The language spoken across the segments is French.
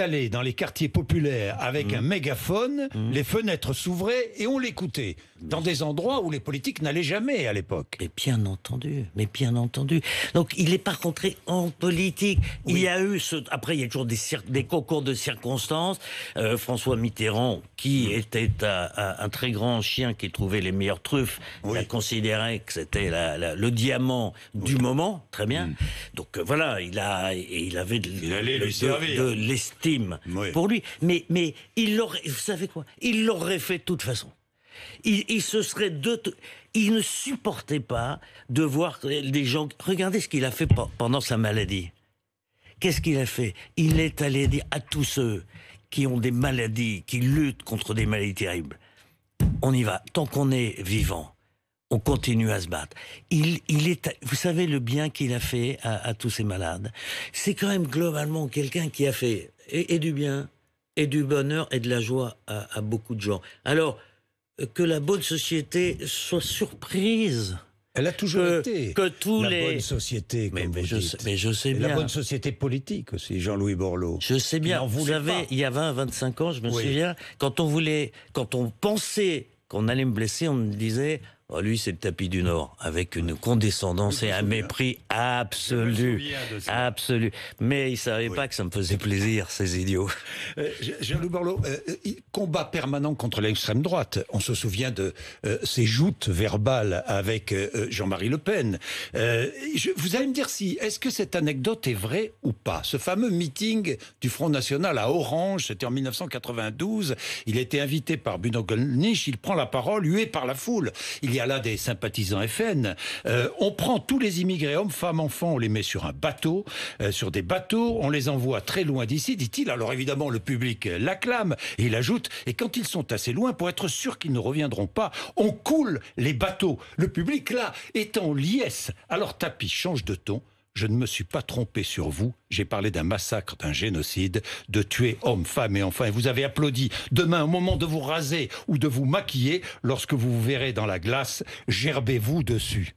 allé dans les quartiers populaires avec mm. un mégaphone, mm. les fenêtres s'ouvraient et on l'écoutait, dans des endroits où les politiques n'allaient jamais à l'époque. Mais bien entendu, mais bien entendu. Donc il n'est pas rentré en politique. Il y a eu ce... Après, il y a toujours des, des concours de circonstances. Euh, François Mitterrand, qui était un, très grand chien qui trouvait les meilleures truffes, il a considéré que c'était le diamant du moment. Très bien. Mm. Donc euh, voilà, il, a, il avait de, il pour lui. Mais, mais il l'aurait, vous savez quoi Il l'aurait fait de toute façon. Il, se serait de, il ne supportait pas de voir des gens. Regardez ce qu'il a fait pendant sa maladie. Qu'est-ce qu'il a fait Il est allé dire à tous ceux qui ont des maladies, qui luttent contre des maladies terribles. On y va. Tant qu'on est vivant, on continue à se battre. Il, il est, vous savez le bien qu'il a fait à tous ces malades. C'est quand même globalement quelqu'un qui a fait et, du bien, et du bonheur, et de la joie à, beaucoup de gens. Alors, euh, que la bonne société soit surprise. Elle a toujours été que tous la les... bonne société, mais, je Sais, bien. la bonne société politique aussi, Jean-Louis Borloo. Je sais bien. Vous savez, il y a 20, 25 ans, je me souviens, quand on voulait, quand on pensait qu'on allait me blesser, on me disait Oh, lui, c'est le tapis du Nord, avec une condescendance et un mépris absolu. Absolu. Mais il ne savait pas que ça me faisait plaisir, ces idiots. Euh, jean louis Borloo, euh, euh, combat permanent contre l'extrême droite. On se souvient de ses joutes verbales avec Jean-Marie Le Pen. Je, vous allez me dire si, est-ce que cette anecdote est vraie ou pas Ce fameux meeting du Front National à Orange, c'était en 1992. Il était invité par Bruno Gollnisch. Il prend la parole, hué par la foule. Il il y a là des sympathisants FN. Euh, on prend tous les immigrés, hommes, femmes, enfants, on les met sur un bateau, euh, sur des bateaux, on les envoie très loin d'ici, dit-il. Alors évidemment, le public l'acclame et il ajoute, et quand ils sont assez loin, pour être sûr qu'ils ne reviendront pas, on coule les bateaux. Le public, là, est en liesse. Alors Tapi change de ton je ne me suis pas trompé sur vous. J'ai parlé d'un massacre, d'un génocide, de tuer hommes, femmes et enfants. Et vous avez applaudi. Demain, au moment de vous raser ou de vous maquiller, lorsque vous vous verrez dans la glace, gerbez-vous dessus.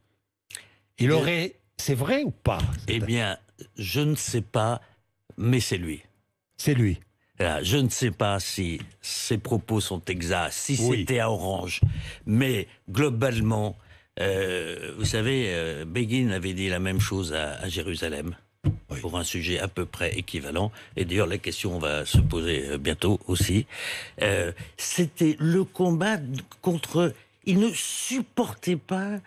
Il eh aurait. C'est vrai ou pas Eh bien, je ne sais pas, mais c'est lui. C'est lui. Je ne sais pas si ses propos sont exacts, si c'était à Orange, mais globalement, euh, vous savez, euh, Begin avait dit la même chose à, Jérusalem. pour un sujet à peu près équivalent. Et d'ailleurs, la question va se poser euh, bientôt aussi. C'était le combat contre. Il ne supportait pas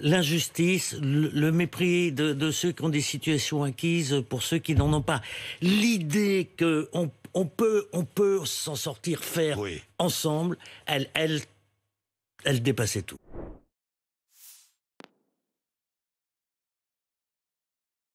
l'injustice, le, mépris de, ceux qui ont des situations acquises pour ceux qui n'en ont pas. L'idée qu'on on peut, on peut s'en sortir, faire ensemble, elle, elle, elle dépassait tout.